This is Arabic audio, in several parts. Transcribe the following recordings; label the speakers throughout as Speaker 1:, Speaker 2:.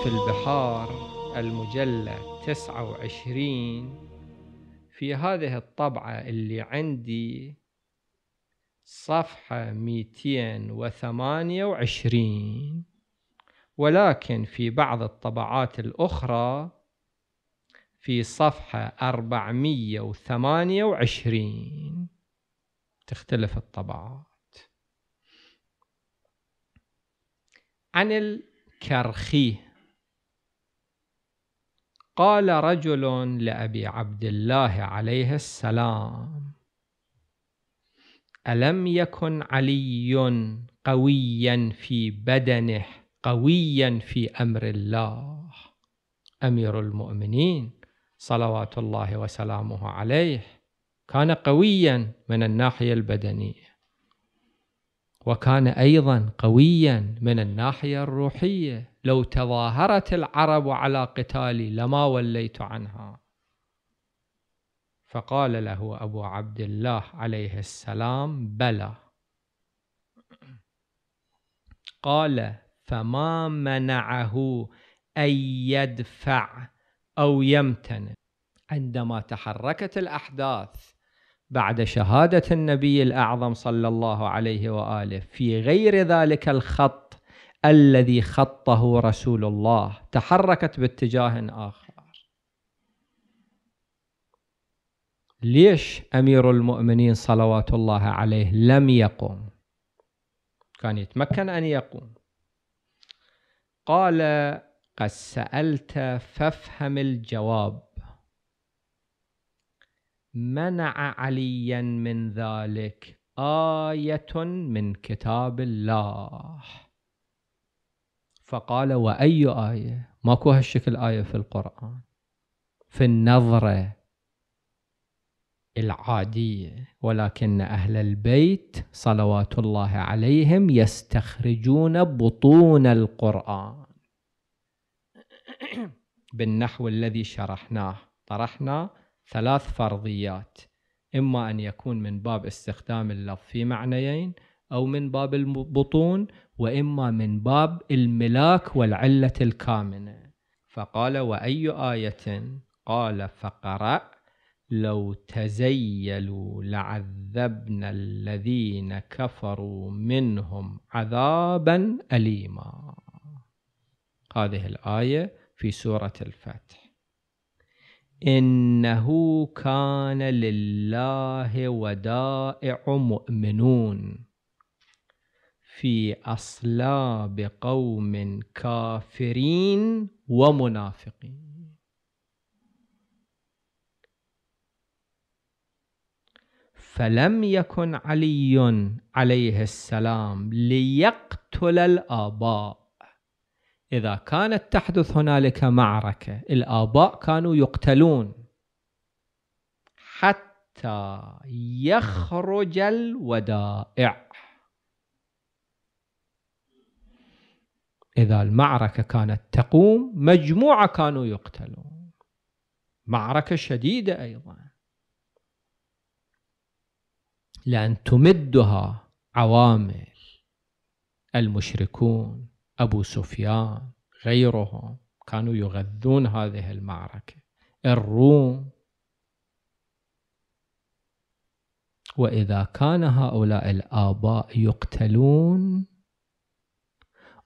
Speaker 1: في البحار المجلة 29 في هذه الطبعة اللي عندي صفحة 228 ولكن في بعض الطبعات الأخرى في صفحة 428 تختلف الطبعات عن الكرخيه قال رجل لأبي عبد الله عليه السلام ألم يكن علي قويا في بدنه قويا في أمر الله أمير المؤمنين صلوات الله وسلامه عليه كان قويا من الناحية البدنية وكان أيضا قويا من الناحية الروحية لو تظاهرت العرب على قتالي لما وليت عنها فقال له أبو عبد الله عليه السلام بلى قال فما منعه أن يدفع أو يمتنع عندما تحركت الأحداث بعد شهادة النبي الأعظم صلى الله عليه وآله في غير ذلك الخط الذي خطه رسول الله تحركت باتجاه آخر ليش أمير المؤمنين صلوات الله عليه لم يقوم كان يتمكن أن يقوم قال قد سألت فافهم الجواب منع عليا من ذلك آية من كتاب الله فقال وأي آية ماكو هالشكل آية في القرآن في النظرة العادية ولكن أهل البيت صلوات الله عليهم يستخرجون بطون القرآن بالنحو الذي شرحناه طرحنا ثلاث فرضيات إما أن يكون من باب استخدام اللفظ في معنيين أو من باب البطون وإما من باب الملاك والعلة الكامنة فقال وأي آية قال فقرأ لو تزيلوا لعذبنا الذين كفروا منهم عذابا أليما هذه الآية في سورة الفتح إنه كان لله ودائع مؤمنون في أصلاب قوم كافرين ومنافقين فلم يكن علي عليه السلام ليقتل الآباء إذا كانت تحدث هنالك معركة الآباء كانوا يقتلون حتى يخرج الودائع إذا المعركة كانت تقوم مجموعة كانوا يقتلون معركة شديدة أيضا لأن تمدها عوامل المشركون أبو سفيان غيرهم كانوا يغذون هذه المعركة الروم وإذا كان هؤلاء الآباء يقتلون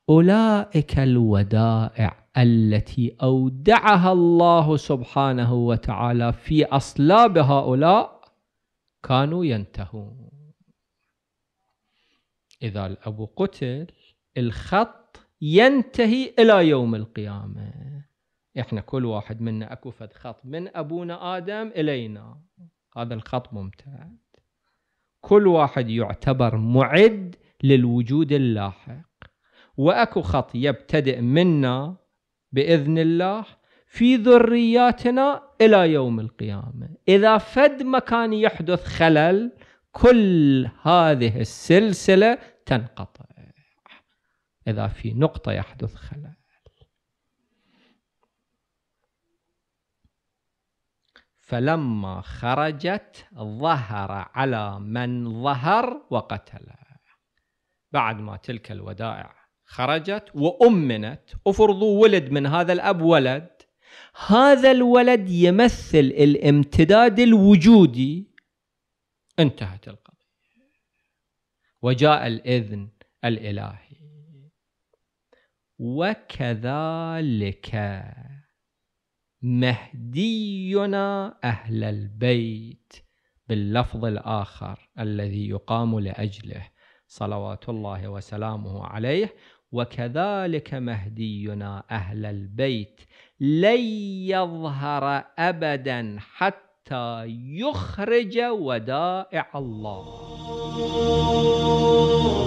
Speaker 1: أولئك الودائع التي أودعها الله سبحانه وتعالى في أصلاب هؤلاء كانوا ينتهون إذا الأب قتل الخط ينتهي إلى يوم القيامة إحنا كل واحد منا أكو فد خط من أبونا آدم إلينا هذا الخط ممتد كل واحد يعتبر معد للوجود اللاحق وأكو خط يبتدئ منا بإذن الله في ذرياتنا إلى يوم القيامة إذا فد مكان يحدث خلل كل هذه السلسلة تنقطع إذا في نقطة يحدث خلل فلما خرجت ظهر على من ظهر وقتل بعد ما تلك الودائع خرجت وأمنت أفرضوا ولد من هذا الأب ولد هذا الولد يمثل الامتداد الوجودي انتهت القضية وجاء الإذن الإلهي وكذلك مهدينا أهل البيت باللفظ الآخر الذي يقام لأجله صلوات الله وسلامه عليه وكذلك مهدينا أهل البيت لن يظهر أبدا حتى يخرج ودائع الله